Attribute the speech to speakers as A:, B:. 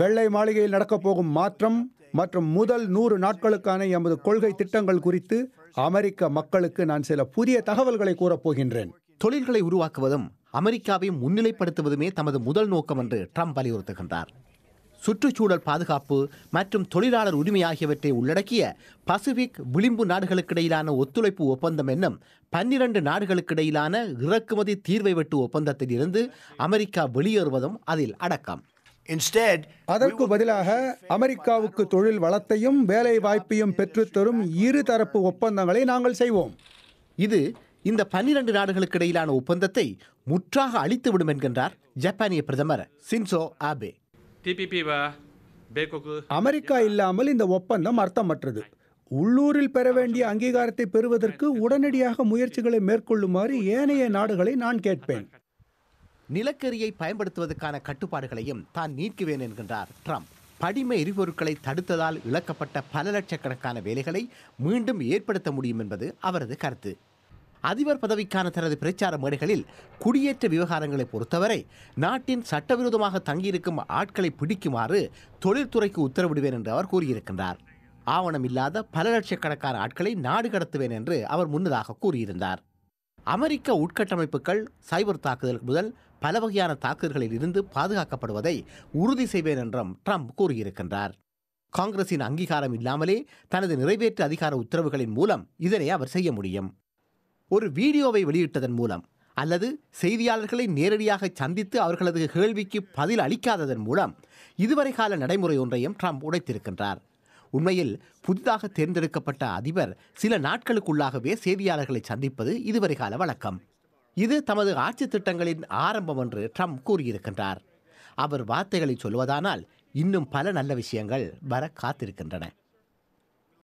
A: வெள்ளை மாளிகையில் நடக்கப் போகும் மாற்றம் மற்றும் முதல் நூறு நாட்களுக்கான எமது கொள்கை திட்டங்கள் குறித்து அமெரிக்க மக்களுக்கு நான் சில புதிய தகவல்களை கூறப்போகின்றேன் தொழில்களை உருவாக்குவதும்
B: அமெரிக்காவை முன்னிலைப்படுத்துவதுமே தமது முதல் நோக்கம் என்று ட்ரம்ப் வலியுறுத்துகின்றார் சுற்றுச்சூழல் பாதுகாப்பு மற்றும் தொழிலாளர் உரிமை ஆகியவற்றை உள்ளடக்கிய பசிபிக் விளிம்பு நாடுகளுக்கிடையிலான ஒத்துழைப்பு ஒப்பந்தம் என்னும் பன்னிரண்டு நாடுகளுக்கிடையிலான இறக்குமதி தீர்வை வெட்டு ஒப்பந்தத்தில் இருந்து அமெரிக்கா வெளியேறுவதும்
A: அதில் அடக்கம் அதற்கு பதிலாக அமெரிக்காவுக்கு தொழில் வளத்தையும் வேலை வாய்ப்பையும் பெற்றுத்தரும் இருதரப்பு ஒப்பந்தங்களை நாங்கள் செய்வோம் இது இந்த பன்னிரண்டு நாடுகளுக்கு இடையிலான ஒப்பந்தத்தை முற்றாக அழித்துவிடும் என்கின்றார் ஜப்பானிய பிரதமர் சின்சோ ஆபே அமெரிக்கா இல்லாமல் இந்த ஒப்பந்தம் அர்த்தமற்றது உள்ளூரில் பெற வேண்டிய அங்கீகாரத்தை பெறுவதற்கு உடனடியாக முயற்சிகளை மேற்கொள்ளுமாறு ஏனைய நாடுகளை நான் கேட்பேன்
B: நிலக்கரியை பயன்படுத்துவதற்கான கட்டுப்பாடுகளையும் தான் நீக்குவேன் என்கின்றார் ட்ரம்ப் படிம எரிபொருட்களை தடுத்ததால் இழக்கப்பட்ட பல லட்சக்கணக்கான வேலைகளை மீண்டும் ஏற்படுத்த முடியும் என்பது அவரது கருத்து அதிபர் பதவிக்கான தனது பிரச்சார மேடைகளில் குடியேற்ற விவகாரங்களை பொறுத்தவரை நாட்டின் சட்டவிரோதமாக தங்கியிருக்கும் ஆட்களை பிடிக்குமாறு தொழில்துறைக்கு உத்தரவிடுவேன் என்று அவர் கூறியிருக்கின்றார் ஆவணம் இல்லாத பல லட்சக்கணக்கான ஆட்களை நாடு கடத்துவேன் என்று அவர் முன்னதாக கூறியிருந்தார் அமெரிக்க உட்கட்டமைப்புகள் சைபர் தாக்குதல் முதல் பல வகையான தாக்குதல்களில் இருந்து பாதுகாக்கப்படுவதை உறுதி செய்வேன் என்றும் ட்ரம்ப் கூறியிருக்கின்றார் காங்கிரசின் அங்கீகாரம் இல்லாமலே தனது நிறைவேற்று அதிகார உத்தரவுகளின் மூலம் இதனை அவர் செய்ய முடியும் ஒரு வீடியோவை வெளியிட்டதன் மூலம் அல்லது செய்தியாளர்களை நேரடியாக சந்தித்து அவர்களது கேள்விக்கு பதில் அளிக்காததன் மூலம் இதுவரை கால நடைமுறை ஒன்றையும் ட்ரம்ப் உடைத்திருக்கின்றார் உண்மையில் புதிதாக தேர்ந்தெடுக்கப்பட்ட அதிபர் சில நாட்களுக்குள்ளாகவே செய்தியாளர்களை சந்திப்பது இதுவரை கால வழக்கம் இது தமது ஆட்சி திட்டங்களின் ஆரம்பம் என்று ட்ரம்ப் கூறியிருக்கின்றார் அவர் வார்த்தைகளை சொல்வதானால் இன்னும் பல நல்ல விஷயங்கள் வர காத்திருக்கின்றன